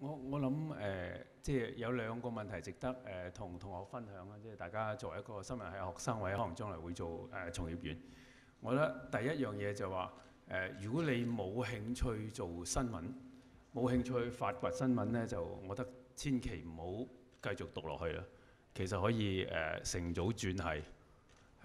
我我諗誒，即係有兩個問題值得誒同同學分享啦。即係大家作為一個新聞系學生，或者可能將來會做誒從業員，我覺得第一樣嘢就話誒，如果你冇興趣做新聞，冇興趣發掘新聞咧，就我覺得千祈唔好繼續讀落去啦。其實可以誒成早轉係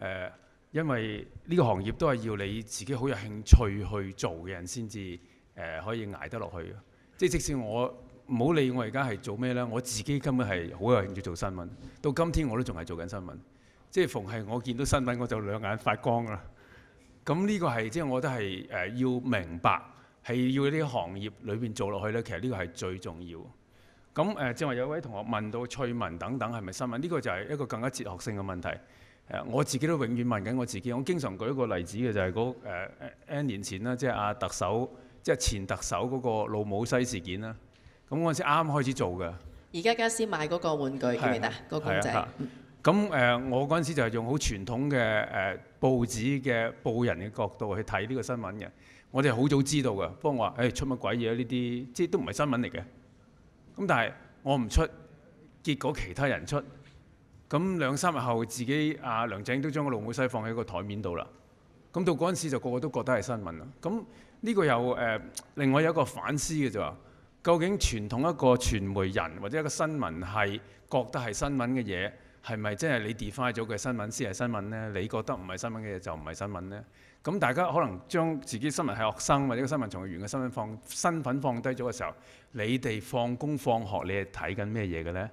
誒，因為呢個行業都係要你自己好有興趣去做嘅人先至誒可以捱得落去。即係即使我。唔好理我而家係做咩啦！我自己根本係好有興趣做新聞。到今天我都仲係做緊新聞，即係逢係我見到新聞，我就兩眼發光啦。咁呢個係即係我覺得係誒要明白係要啲行業裏邊做落去咧。其實呢個係最重要。咁誒，正話有位同學問到趣聞等等係咪新聞？呢個就係一個更加哲學性嘅問題。誒，我自己都永遠問緊我自己。我經常舉一個例子嘅就係嗰誒 N 年前啦，即係阿特首即係前特首嗰個老母西事件啦。咁嗰陣時啱啱開始做嘅，而家家私買嗰個玩具，記唔記得個公仔？咁誒，我嗰陣時就係用好傳統嘅誒報紙嘅報人嘅角度去睇呢個新聞嘅。我哋好早知道嘅，幫我話誒出乜鬼嘢呢啲？即係都唔係新聞嚟嘅。咁但係我唔出，結果其他人出，咁兩三日後自己阿梁振英都將個龍母西放喺個台面度啦。咁到嗰陣時就個個都覺得係新聞啦。咁呢個又誒另外有一個反思嘅啫。究竟傳統一個傳媒人或者一個新聞係覺得係新聞嘅嘢，係咪真係你 d e f e 咗嘅新聞先係新聞呢？你覺得唔係新聞嘅嘢就唔係新聞呢？咁大家可能將自己新聞係學生或者個新聞從業員嘅身份放身份放低咗嘅時候，你哋放工放學你係睇緊咩嘢嘅呢？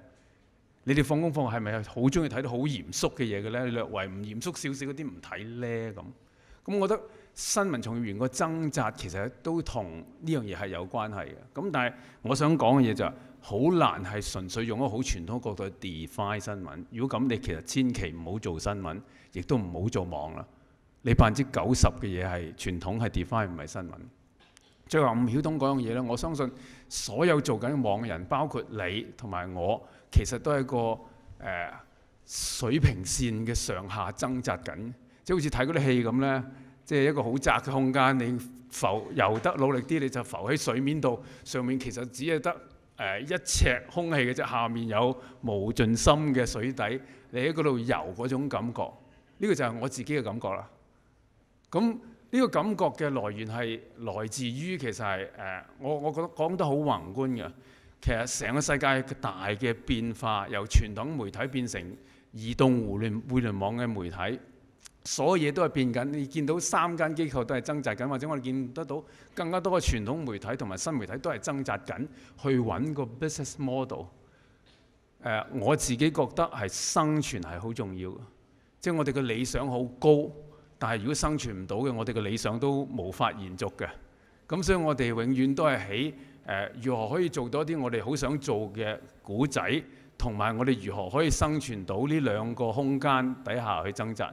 你哋放工放學係咪好中意睇啲好嚴肅嘅嘢嘅呢？略為唔嚴肅少少嗰啲唔睇呢？咁？咁我覺得。新聞從業員個掙扎其實都同呢樣嘢係有關係嘅。咁但係我想講嘅嘢就係好難係純粹用一個好傳統角度 define 新聞。如果咁，你其實千祈唔好做新聞，亦都唔好做網啦。你百分之九十嘅嘢係傳統係 define 唔係新聞。最後，吳曉東講樣嘢咧，我相信所有做緊網嘅人，包括你同埋我，其實都係一個誒水平線嘅上下掙扎緊，即係好似睇嗰啲戲咁咧。即係一個好窄嘅空間，你浮游得努力啲，你就浮喺水面度。上面其實只係得誒一尺空氣嘅啫，下面有無盡深嘅水底。你喺嗰度游嗰種感覺，呢個就係我自己嘅感覺啦。咁呢個感覺嘅來源係來自於其實係誒，我我覺得講得好宏觀嘅。其實成個世界大嘅變化，由傳統媒體變成移動互聯互聯網嘅媒體。所有嘢都係變緊，你見到三間機構都係掙扎緊，或者我哋見得到更加多嘅傳統媒體同埋新媒體都係掙扎緊，去揾個 business model。誒，我自己覺得係生存係好重要，即係我哋嘅理想好高，但係如果生存唔到嘅，我哋嘅理想都無法延續嘅。咁所以，我哋永遠都係喺誒如何可以做多啲我哋好想做嘅古仔，同埋我哋如何可以生存到呢兩個空間底下去掙扎。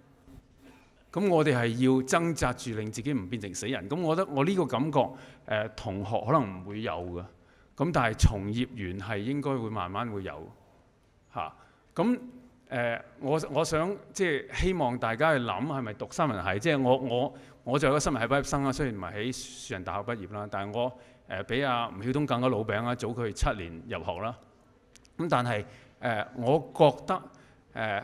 咁我哋係要掙扎住令自己唔變成死人。咁我覺得我呢個感覺，誒同學可能唔會有嘅。咁但係從業員係應該會慢慢會有嚇。咁誒我我想即係希望大家去諗係咪讀新聞系。即係我我我就有個新聞系畢業生啦。雖然唔係喺樹人大學畢業啦，但係我誒比阿吳曉東更加老餅啦，早佢七年入學啦。咁但係誒，我覺得誒。